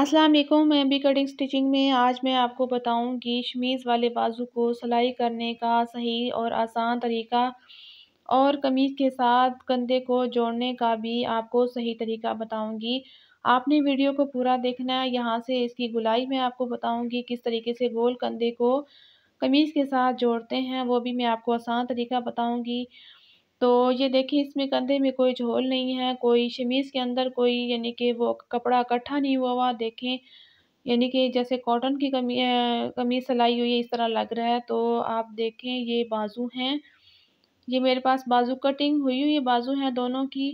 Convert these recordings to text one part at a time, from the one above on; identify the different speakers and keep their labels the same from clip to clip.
Speaker 1: अस्सलाम वालेकुम मैं भी कटिंग स्टिचिंग में आज मैं आपको बताऊंगी शमीज़ वाले बाजू को सिलाई करने का सही और आसान तरीका और कमीज़ के साथ कंधे को जोड़ने का भी आपको सही तरीका बताऊंगी आपने वीडियो को पूरा देखना है यहाँ से इसकी गुलाई मैं आपको बताऊंगी किस तरीके से गोल कंधे को कमीज़ के साथ जोड़ते हैं वो भी मैं आपको आसान तरीका बताऊँगी तो ये देखिए इसमें कंधे में कोई झोल नहीं है कोई शमीज़ के अंदर कोई यानी कि वो कपड़ा इकट्ठा नहीं हुआ हुआ देखें यानी कि जैसे कॉटन की कमी कमीज सिलाई हुई है इस तरह लग रहा है तो आप देखें ये बाजू हैं ये मेरे पास बाजू कटिंग हुई हुई है बाजू हैं दोनों की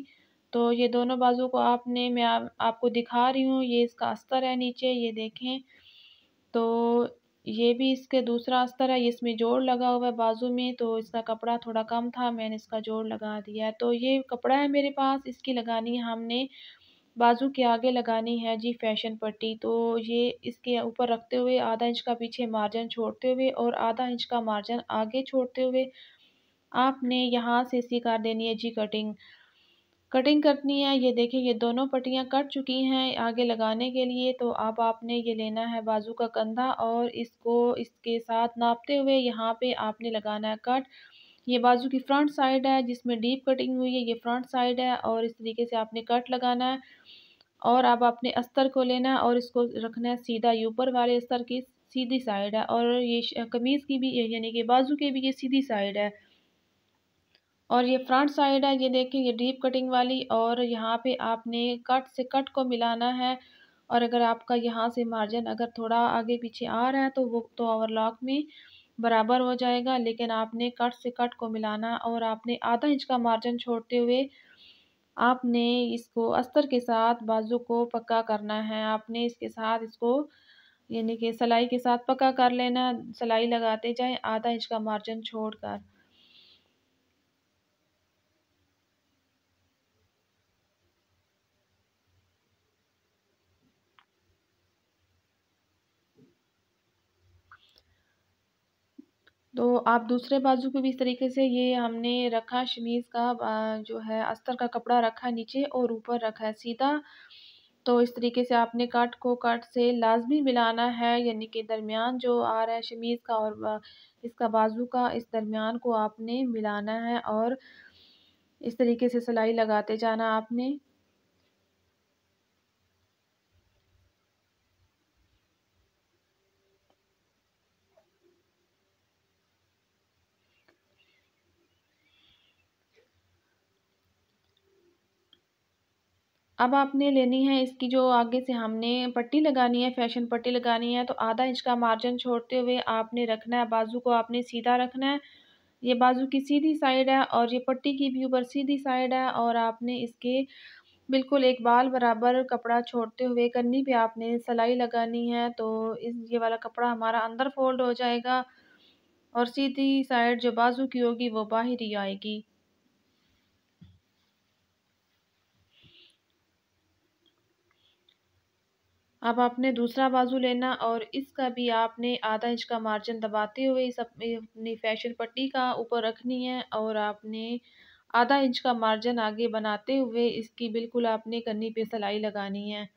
Speaker 1: तो ये दोनों बाजू को आपने मैं आप, आपको दिखा रही हूँ ये इसका अस्तर है नीचे ये देखें तो ये भी इसके दूसरा अस्तर है इसमें जोड़ लगा हुआ है बाजू में तो इसका कपड़ा थोड़ा कम था मैंने इसका जोड़ लगा दिया तो ये कपड़ा है मेरे पास इसकी लगानी हमने बाजू के आगे लगानी है जी फैशन पट्टी तो ये इसके ऊपर रखते हुए आधा इंच का पीछे मार्जिन छोड़ते हुए और आधा इंच का मार्जिन आगे छोड़ते हुए आपने यहाँ से कर देनी है जी कटिंग कटिंग करनी है ये देखें ये दोनों पट्टियाँ कट चुकी हैं आगे लगाने के लिए तो अब आपने ये लेना है बाजू का कंधा और इसको इसके साथ नापते हुए यहाँ पे आपने लगाना है कट ये बाजू की फ्रंट साइड है जिसमें डीप कटिंग हुई है ये फ्रंट साइड है और इस तरीके से आपने कट लगाना है और अब आपने अस्तर को लेना है और इसको रखना है सीधा ये ऊपर वाले अस्तर की सीधी साइड है और ये कमीज़ की भी यानी कि बाजू की भी ये सीधी साइड है और ये फ्रंट साइड है ये देखें ये डीप कटिंग वाली और यहाँ पे आपने कट से कट को मिलाना है और अगर आपका यहाँ से मार्जिन अगर थोड़ा आगे पीछे आ रहा है तो वो तो ओवरलॉक में बराबर हो जाएगा लेकिन आपने कट से कट को मिलाना और आपने आधा इंच का मार्जिन छोड़ते हुए आपने इसको अस्तर के साथ बाजू को पक्का करना है आपने इसके साथ इसको यानी कि सिलाई के साथ पक्का कर लेना सिलाई लगाते जाए आधा इंच का मार्जिन छोड़कर तो आप दूसरे बाजू को भी इस तरीके से ये हमने रखा शमीज़ का जो है अस्तर का कपड़ा रखा नीचे और ऊपर रखा है सीधा तो इस तरीके से आपने कट को कट से लाजमी मिलाना है यानी कि दरमियान जो आ रहा है शमीज़ का और इसका बाजू का इस दरमियान को आपने मिलाना है और इस तरीके से सिलाई लगाते जाना आपने अब आपने लेनी है इसकी जो आगे से हमने पट्टी लगानी है फैशन पट्टी लगानी है तो आधा इंच का मार्जिन छोड़ते हुए आपने रखना है बाजू को आपने सीधा रखना है ये बाजू की सीधी साइड है और ये पट्टी की भी ऊपर सीधी साइड है और आपने इसके बिल्कुल एक बाल बराबर कपड़ा छोड़ते हुए कन्नी पे आपने सिलाई लगानी है तो इस ये वाला कपड़ा हमारा अंदर फोल्ड हो जाएगा और सीधी साइड जो बाजू की होगी वो बाहर ही आएगी अब आपने दूसरा बाजू लेना और इसका भी आपने आधा इंच का मार्जिन दबाते हुए इस अपनी फैशन पट्टी का ऊपर रखनी है और आपने आधा इंच का मार्जिन आगे बनाते हुए इसकी बिल्कुल आपने कन्नी पे सलाई लगानी है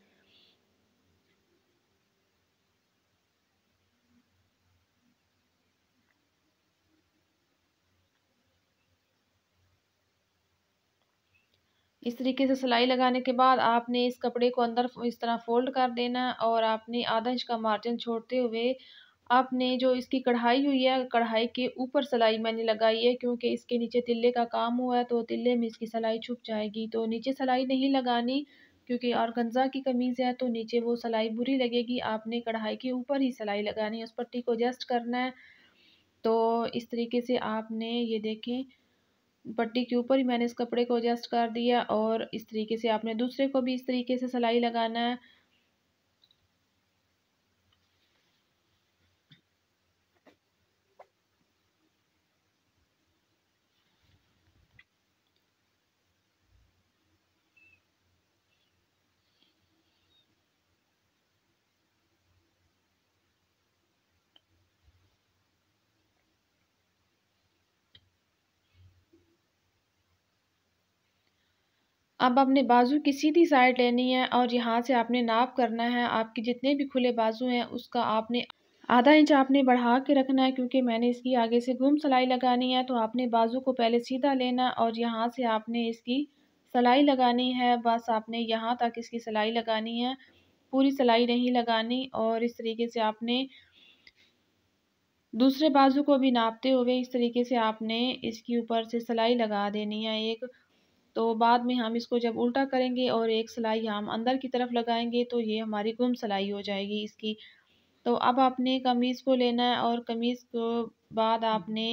Speaker 1: इस तरीके से सिलाई लगाने के बाद आपने इस कपड़े को अंदर इस तरह फोल्ड कर देना और आपने आधा इंच का मार्जिन छोड़ते हुए आपने जो इसकी कढ़ाई हुई है कढ़ाई के ऊपर सिलाई मैंने लगाई है क्योंकि इसके नीचे तिल्ले का काम हुआ है तो तिल्ले में इसकी सिलाई छुप जाएगी तो नीचे सिलाई नहीं लगानी क्योंकि और गंजा की कमीज़ है तो नीचे वो सिलाई बुरी लगेगी आपने कढ़ाई के ऊपर ही सिलाई लगानी है उस पट्टी को एडजस्ट करना है तो इस तरीके से आपने ये देखें पट्टी के ऊपर ही मैंने इस कपड़े को एडजस्ट कर दिया और इस तरीके से आपने दूसरे को भी इस तरीके से सिलाई लगाना है अब आपने बाजू की सीधी साइड लेनी है और यहाँ से आपने नाप करना है आपके जितने भी खुले बाजू हैं उसका आपने आधा इंच आपने बढ़ा के रखना है क्योंकि मैंने इसकी आगे से घूम सिलाई लगानी है तो आपने बाजू को पहले सीधा लेना और यहाँ से आपने इसकी सिलाई लगानी है बस आपने यहाँ तक इसकी सिलाई लगानी है पूरी सिलाई नहीं लगानी और इस तरीके से आपने दूसरे बाजू को भी नापते हुए इस तरीके से आपने इसके ऊपर से सिलाई लगा देनी है एक तो बाद में हम इसको जब उल्टा करेंगे और एक सिलाई हम अंदर की तरफ लगाएंगे तो ये हमारी गुम सिलाई हो जाएगी इसकी तो अब आपने कमीज़ को लेना है और कमीज़ को बाद आपने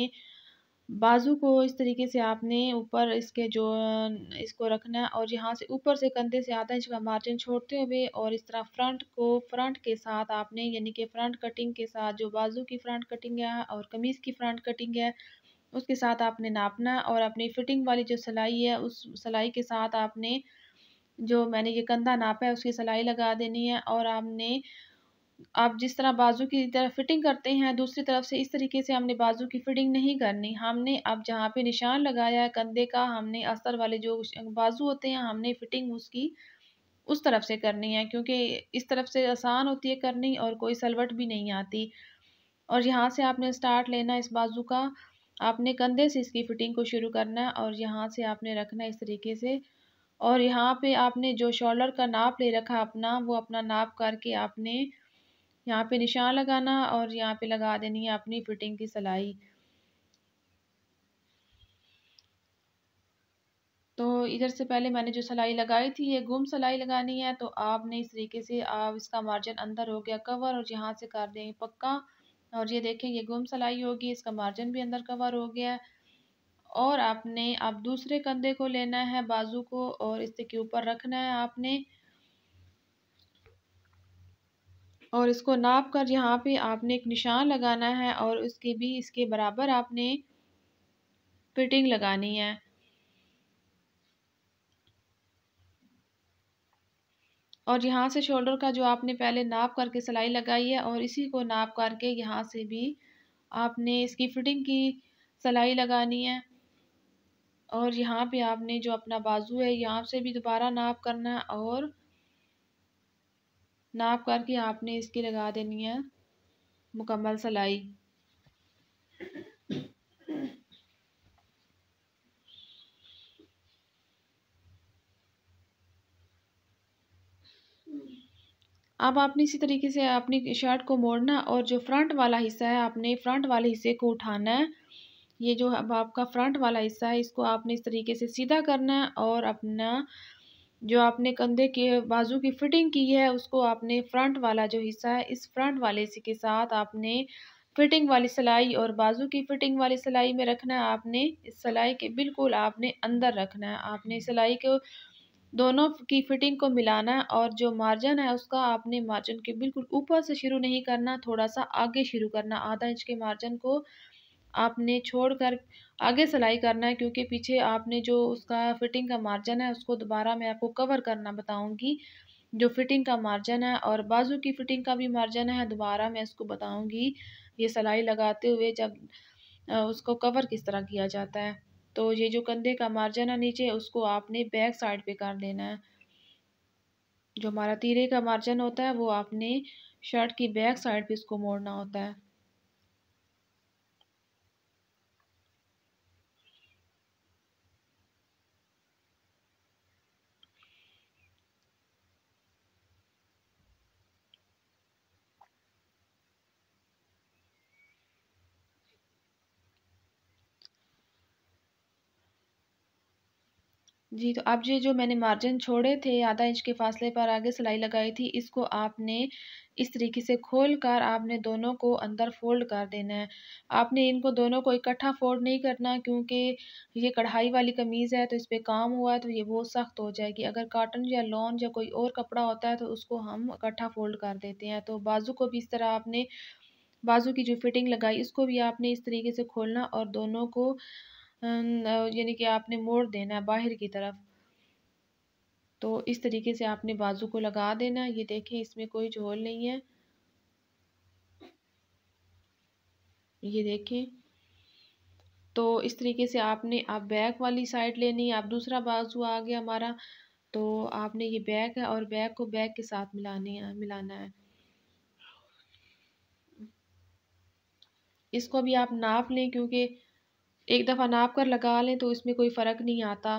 Speaker 1: बाजू को इस तरीके से आपने ऊपर इसके जो इसको रखना है और यहाँ से ऊपर से कंधे से आधा इंच का मार्जिन छोड़ते हुए और इस तरह फ्रंट को फ्रंट के साथ आपने यानी कि फ्रंट कटिंग के साथ जो बाजू की फ्रंट कटिंग है और कमीज़ की फ्रंट कटिंग है उसके साथ आपने नापना और अपनी फिटिंग वाली जो सिलाई है उस सिलाई के साथ आपने जो मैंने ये कंधा नापा है उसकी सिलाई लगा देनी है और आपने आप जिस तरह बाजू की तरफ फिटिंग करते हैं दूसरी तरफ से इस तरीके से हमने बाजू की फिटिंग नहीं करनी हमने अब जहाँ पे निशान लगाया है कंधे का हमने अस्तर वाले जो बाजू होते हैं हमने फिटिंग उसकी उस तरफ से करनी है क्योंकि इस तरफ से आसान होती है करनी और कोई सलवट भी नहीं आती और यहाँ से आपने स्टार्ट लेना इस बाजू का आपने कंधे से इसकी फिटिंग को शुरू करना है और यहाँ से आपने रखना है इस तरीके से और यहाँ पे आपने जो शोल्डर का नाप ले रखा अपना वो अपना नाप करके आपने यहाँ पे निशान लगाना और यहाँ पे लगा देनी है अपनी फिटिंग की सिलाई तो इधर से पहले मैंने जो सिलाई लगाई थी ये गुम सिलाई लगानी है तो आपने इस तरीके से आप इसका मार्जिन अंदर हो गया कवर और यहाँ से कर देंगे पक्का और ये देखें ये गुम सलाई होगी इसका मार्जिन भी अंदर कवर हो गया है और आपने आप दूसरे कंधे को लेना है बाजू को और इसके ऊपर रखना है आपने और इसको नाप कर यहाँ पे आपने एक निशान लगाना है और उसके भी इसके बराबर आपने फिटिंग लगानी है और यहाँ से शोल्डर का जो आपने पहले नाप करके सिलाई लगाई है और इसी को नाप करके यहाँ से भी आपने इसकी फिटिंग की सिलाई लगानी है और यहाँ पे आपने जो अपना बाजू है यहाँ से भी दोबारा नाप करना है और नाप करके आपने इसकी लगा देनी है मुकम्मल सिलाई अब आपने इसी तरीके से अपनी शर्ट को मोड़ना और जो फ्रंट वाला हिस्सा है आपने फ्रंट वाले हिस्से को उठाना है ये जो अब आपका फ्रंट वाला हिस्सा है इसको आपने इस तरीके से सीधा करना है और अपना जो आपने कंधे के बाजू की फिटिंग की है उसको आपने फ्रंट वाला जो हिस्सा है इस फ्रंट वाले हिस्से के साथ आपने फिटिंग वाली सिलाई और बाजू की फिटिंग वाली सिलाई में रखना है आपने इस सिलाई के बिल्कुल आपने अंदर रखना है आपने सिलाई को दोनों की फिटिंग को मिलाना है और जो मार्जन है उसका आपने मार्जिन के बिल्कुल ऊपर से शुरू नहीं करना थोड़ा सा आगे शुरू करना आधा इंच के मार्जन को आपने छोड़कर आगे सिलाई करना है क्योंकि पीछे आपने जो उसका फिटिंग का मार्जन है उसको दोबारा मैं आपको कवर करना बताऊंगी जो फिटिंग का मार्जन है और बाजू की फिटिंग का भी मार्जन है दोबारा मैं इसको बताऊंगी ये सिलाई लगाते हुए जब उसको कवर किस तरह किया जाता है तो ये जो कंधे का मार्जन है नीचे उसको आपने बैक साइड पे कर देना है जो हमारा तीरे का मार्जन होता है वो आपने शर्ट की बैक साइड पे इसको मोड़ना होता है जी तो अब ये जो मैंने मार्जिन छोड़े थे आधा इंच के फासले पर आगे सिलाई लगाई थी इसको आपने इस तरीके से खोल कर आपने दोनों को अंदर फोल्ड कर देना है आपने इनको दोनों को इकट्ठा फोल्ड नहीं करना क्योंकि ये कढ़ाई वाली कमीज़ है तो इस पर काम हुआ है तो ये बहुत सख्त हो जाएगी अगर काटन या लॉन या कोई और कपड़ा होता है तो उसको हम इकट्ठा फोल्ड कर देते हैं तो बाजू को भी इस तरह आपने बाजू की जो फिटिंग लगाई इसको भी आपने इस तरीके से खोलना और दोनों को यानी कि आपने मोड़ देना है बाहर की तरफ तो इस तरीके से आपने बाजू को लगा देना ये देखें इसमें कोई झोल नहीं है ये देखें तो इस तरीके से आपने आप बैक वाली साइड लेनी आप दूसरा बाजू आ गया हमारा तो आपने ये बैक है और बैक को बैक के साथ मिलानी है मिलाना है इसको भी आप नाप लें क्योंकि एक दफ़ा नाप कर लगा लें तो इसमें कोई फ़र्क नहीं आता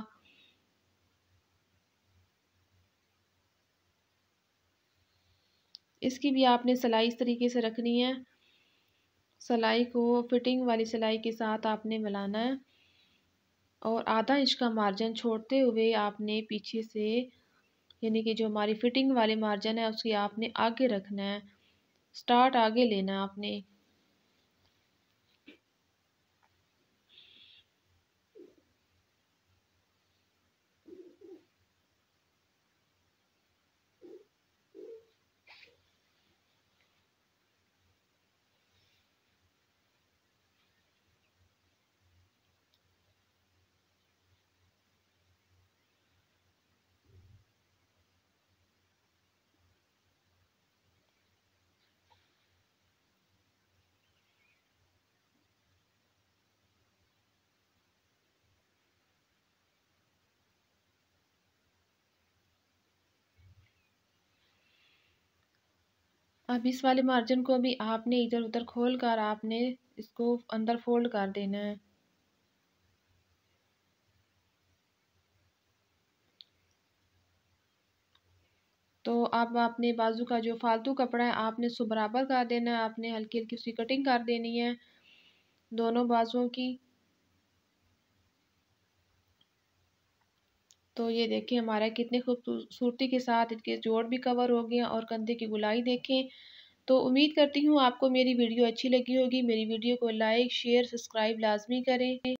Speaker 1: इसकी भी आपने सिलाई इस तरीके से रखनी है सिलाई को फिटिंग वाली सिलाई के साथ आपने मिलाना है और आधा इंच का मार्जिन छोड़ते हुए आपने पीछे से यानी कि जो हमारी फिटिंग वाले मार्जिन है उसकी आपने आगे रखना है स्टार्ट आगे लेना है आपने अब इस वाले मार्जिन को भी आपने इधर उधर खोल कर आपने इसको अंदर फोल्ड कर देना है तो आप अपने बाजू का जो फालतू कपड़ा है आपने उसको बराबर कर देना है आपने हल्की हल्की उसकी कटिंग कर देनी है दोनों बाजुओं की तो ये देखें हमारा कितने खूबसूरती के साथ इसके जोड़ भी कवर हो गया और कंधे की गुलाई देखें तो उम्मीद करती हूँ आपको मेरी वीडियो अच्छी लगी होगी मेरी वीडियो को लाइक शेयर सब्सक्राइब लाजमी करें